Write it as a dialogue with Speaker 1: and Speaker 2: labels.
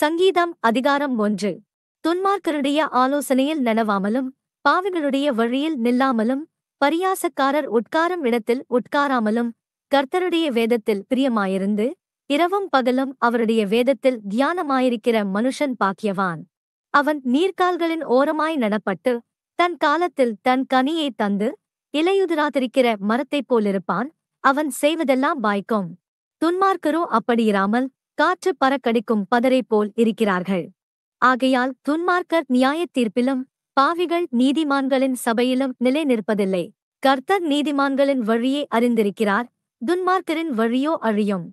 Speaker 1: சங்கீதம் அதிகாரம் ஒன்று துன்மார்க்கருடைய ஆலோசனையில் நனவாமலும் பாவிகளுடைய வழியில் நில்லாமலும் பரியாசக்காரர் உட்காரும் இடத்தில் உட்காராமலும் கர்த்தருடைய வேதத்தில் பிரியமாயிருந்து இரவும் பகலும் அவருடைய வேதத்தில் தியானமாயிருக்கிற மனுஷன் பாக்கியவான் அவன் நீர்க்கால்களின் ஓரமாய் நடப்பட்டு தன் காலத்தில் தன் கனியை தந்து இலையுதிராதிருக்கிற மரத்தைப் போலிருப்பான் அவன் செய்வதெல்லாம் பாய்க்கும் துன்மார்க்கரோ அப்படியிராமல் காற்று பறக்கடிக்கும் பதரை போல் இருக்கிறார்கள் ஆகையால் துன்மார்க்கர் நியாய தீர்ப்பிலும் பாவிகள் நீதிமான்களின் சபையிலும் நிலை நிற்பதில்லை கர்த்தர் நீதிமான்களின் வழியே அறிந்திருக்கிறார் துன்மார்க்கரின் வழியோ அழியும்